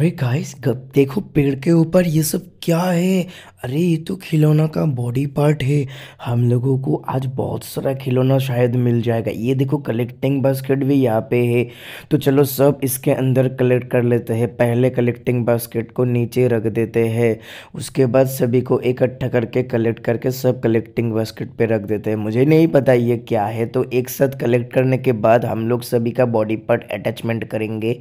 अरे गाइस देखो पेड़ के ऊपर ये सब क्या है अरे ये तो खिलौना का बॉडी पार्ट है हम लोगों को आज बहुत सारा खिलौना शायद मिल जाएगा ये देखो कलेक्टिंग बास्केट भी यहाँ पे है तो चलो सब इसके अंदर कलेक्ट कर लेते हैं पहले कलेक्टिंग बास्केट को नीचे रख देते हैं उसके बाद सभी को इकट्ठा करके कलेक्ट करके सब कलेक्टिंग बास्केट पर रख देते हैं मुझे नहीं पता ये क्या है तो एक साथ कलेक्ट करने के बाद हम लोग सभी का बॉडी पार्ट अटैचमेंट करेंगे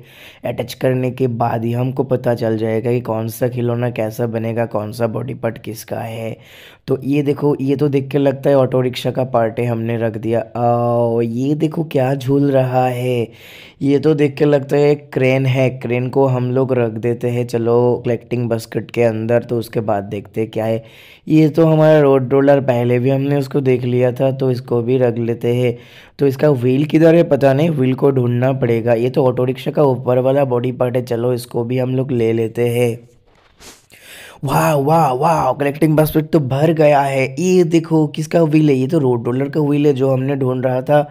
अटैच करने के बाद ही हमको पता चल जाएगा कि कौन सा खिलौना कैसा बनेगा का कौन सा बॉडी पार्ट किसका है तो ये देखो ये तो देख के लगता है ऑटो रिक्शा का है हमने रख दिया आओ ये देखो क्या झूल रहा है ये तो देख के लगता है क्रेन है क्रेन को हम लोग रख देते हैं चलो कलेक्टिंग बस्कट के अंदर तो उसके बाद देखते हैं क्या है ये तो हमारा रोड रोलर पहले भी हमने उसको देख लिया था तो इसको भी रख लेते हैं तो इसका व्हील किधर है पता नहीं व्हील को ढूंढना पड़ेगा ये तो ऑटो रिक्शा का ऊपर वाला बॉडी पार्ट है चलो इसको भी हम लोग ले लेते हैं वाह वाह वाह कलेक्टिंग बास्केट तो भर गया है ये देखो किसका व्हील है ये तो रोड रोलर का व्हील है जो हमने ढूंढ रहा था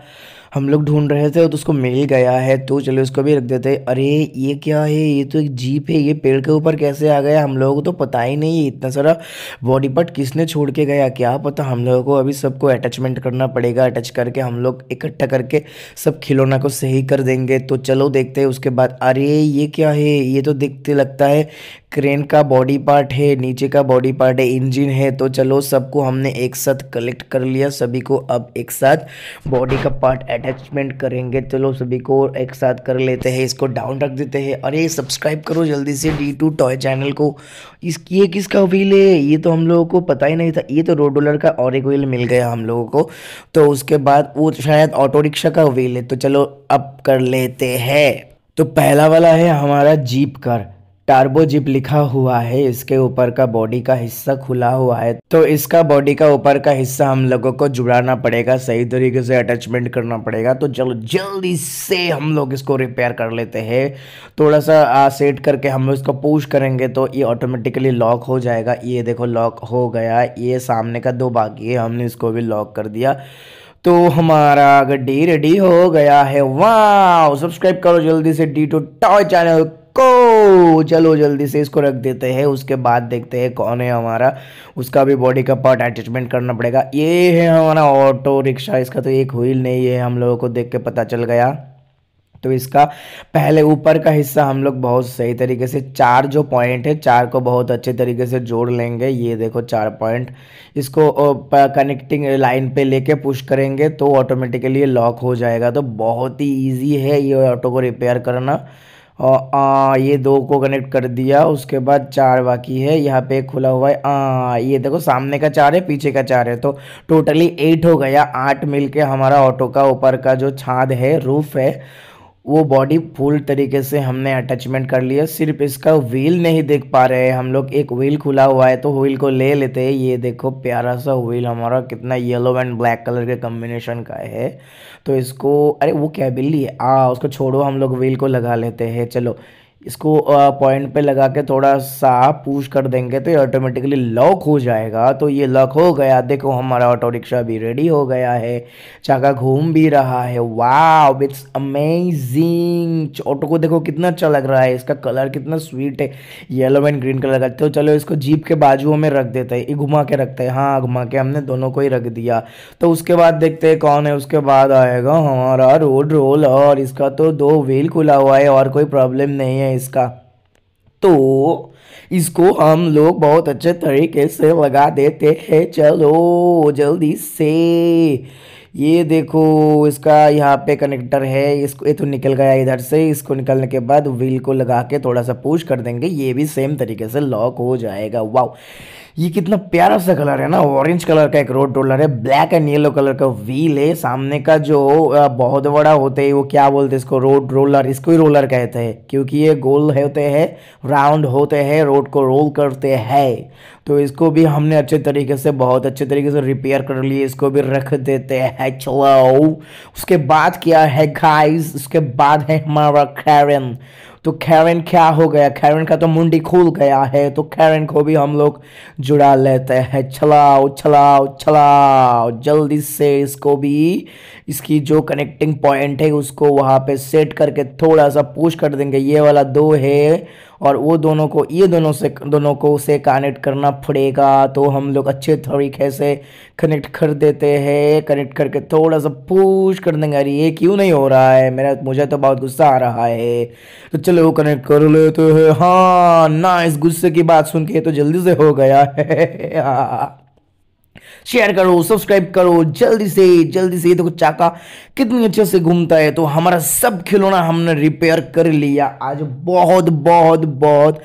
हम लोग ढूंढ रहे थे तो उसको मिल गया है तो चलो उसको भी रख देते हैं अरे ये क्या है ये तो एक जीप है ये पेड़ के ऊपर कैसे आ गया हम लोगों को तो पता ही नहीं है इतना सारा बॉडी पार्ट किसने छोड़ के गया क्या पता हम लोगों को अभी सबको अटैचमेंट करना पड़ेगा अटैच करके हम लोग इकट्ठा करके सब खिलौना को सही कर देंगे तो चलो देखते हैं उसके बाद अरे ये क्या है ये तो देखते लगता है क्रेन का बॉडी पार्ट है नीचे का बॉडी पार्ट है इंजन है तो चलो सबको हमने एक साथ कलेक्ट कर लिया सभी को अब एक साथ बॉडी का पार्ट अटैचमेंट करेंगे चलो सभी को एक साथ कर लेते हैं इसको डाउन रख देते हैं अरे सब्सक्राइब करो जल्दी से डी टू टॉय चैनल को इस ये किसका व्हील है ये तो हम लोगों को पता ही नहीं था ये तो रोड रोलर का और एक व्हील मिल गया हम लोगों को तो उसके बाद वो शायद ऑटो रिक्शा का व्हील है तो चलो अब कर लेते हैं तो पहला वाला है हमारा जीप कार टार्बो जिप लिखा हुआ है इसके ऊपर का बॉडी का हिस्सा खुला हुआ है तो इसका बॉडी का ऊपर का हिस्सा हम लोगों को जुड़ाना पड़ेगा सही तरीके से अटैचमेंट करना पड़ेगा तो चलो जल्दी से हम लोग इसको रिपेयर कर लेते हैं थोड़ा सा आ, सेट करके हम लोग इसको पुश करेंगे तो ये ऑटोमेटिकली लॉक हो जाएगा ये देखो लॉक हो गया ये सामने का दो बाकी है हमने इसको भी लॉक कर दिया तो हमारा गड्डी रेडी हो गया है वाह सब्सक्राइब करो जल्दी से डी टू टॉय चैनल को चलो जल्दी से इसको रख देते हैं उसके बाद देखते हैं कौन है हमारा उसका भी बॉडी का पार्ट अटैचमेंट करना पड़ेगा ये है हमारा ऑटो रिक्शा इसका तो एक व्हील नहीं है हम लोगों को देख के पता चल गया तो इसका पहले ऊपर का हिस्सा हम लोग बहुत सही तरीके से चार जो पॉइंट है चार को बहुत अच्छे तरीके से जोड़ लेंगे ये देखो चार पॉइंट इसको कनेक्टिंग लाइन पे लेके पुश करेंगे तो ऑटोमेटिकली ये लॉक हो जाएगा तो बहुत ही ईजी है ये ऑटो को रिपेयर करना और आ ये दो को कनेक्ट कर दिया उसके बाद चार बाकी है यहाँ पे खुला हुआ है आ ये देखो सामने का चार है पीछे का चार है तो टोटली एट हो गया आठ मिल के हमारा ऑटो का ऊपर का जो छाद है रूफ है वो बॉडी फुल तरीके से हमने अटैचमेंट कर लिया सिर्फ इसका व्हील नहीं देख पा रहे हैं हम लोग एक व्हील खुला हुआ है तो व्हील को ले लेते हैं ये देखो प्यारा सा व्हील हमारा कितना येलो एंड ब्लैक कलर के कम्बिनेशन का है तो इसको अरे वो क्या बिल्ली है आ उसको छोड़ो हम लोग व्हील को लगा लेते हैं चलो इसको पॉइंट पे लगा के थोड़ा सा पूछ कर देंगे तो ये ऑटोमेटिकली लॉक हो जाएगा तो ये लॉक हो गया देखो हमारा ऑटो रिक्शा भी रेडी हो गया है चाका घूम भी रहा है वाह इट्स अमेजिंग ऑटो को देखो कितना अच्छा लग रहा है इसका कलर कितना स्वीट है येलो एंड ग्रीन कलर का तो चलो इसको जीप के बाजुओं में रख देते हैं घुमा के रखते हैं हाँ घुमा के हमने दोनों को ही रख दिया तो उसके बाद देखते हैं कौन है उसके बाद आएगा हमारा रोड रोल और इसका तो दो व्हील खुला हुआ है और कोई प्रॉब्लम नहीं है है इसका तो इसको हम लोग बहुत अच्छे तरीके से लगा देते हैं चलो जल्दी से ये देखो इसका यहाँ पे कनेक्टर है इसको ये तो निकल गया इधर से इसको निकलने के बाद व्हील को लगा के थोड़ा सा पुश कर देंगे ये भी सेम तरीके से लॉक हो जाएगा वाओ ये कितना प्यारा सा कलर है ना ऑरेंज कलर का एक रोड रोलर है ब्लैक एंड येलो कलर का व्हील है सामने का जो बहुत बड़ा होते है वो क्या बोलते हैं इसको रोड रोलर इसको ही रोलर कहते हैं क्योंकि ये गोल होते हैं राउंड होते हैं रोड को रोल करते हैं तो इसको भी हमने अच्छे तरीके से बहुत अच्छे तरीके से रिपेयर कर लिए इसको भी रख देते हैं है उसके बाद क्या है गाइस उसके बाद है हमारा खैरन तो खैरन क्या हो गया खैरन का तो मुंडी खुल गया है तो खैरन को भी हम लोग जुड़ा लेते हैं चलाओ चलाओ चलाओ जल्दी से इसको भी इसकी जो कनेक्टिंग पॉइंट है उसको वहाँ पे सेट करके थोड़ा सा पुश कर देंगे ये वाला दो है और वो दोनों को ये दोनों से दोनों को उसे कनेक्ट करना पड़ेगा तो हम लोग अच्छे तरीके से कनेक्ट कर देते हैं कनेक्ट करके थोड़ा सा पूछ कर देंगे अरे ये क्यों नहीं हो रहा है मेरा मुझे तो बहुत गुस्सा आ रहा है तो चलो वो कनेक्ट कर लेते हैं हाँ ना इस गुस्से की बात सुन के तो जल्दी से हो गया है शेयर करो सब्सक्राइब करो जल्दी से जल्दी से ये देखो चाका कितनी अच्छे से घूमता है तो हमारा सब खिलौना हमने रिपेयर कर लिया आज बहुत बहुत बहुत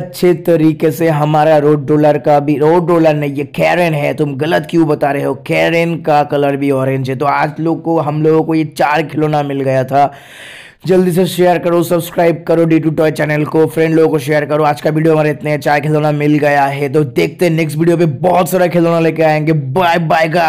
अच्छे तरीके से हमारा रोड डोलर का भी रोड डोलर नहीं ये कैरन है तुम गलत क्यों बता रहे हो कैरन का कलर भी ऑरेंज है तो आज लोग को हम लोगों को ये चार खिलौना मिल गया था जल्दी से शेयर करो सब्सक्राइब करो डी टू टॉय चैनल को फ्रेंड लोगों को शेयर करो आज का वीडियो हमारे इतने अच्छा खिलौना मिल गया है तो देखते हैं नेक्स्ट वीडियो पे बहुत सारा खिलौना लेके आएंगे बाय बाय का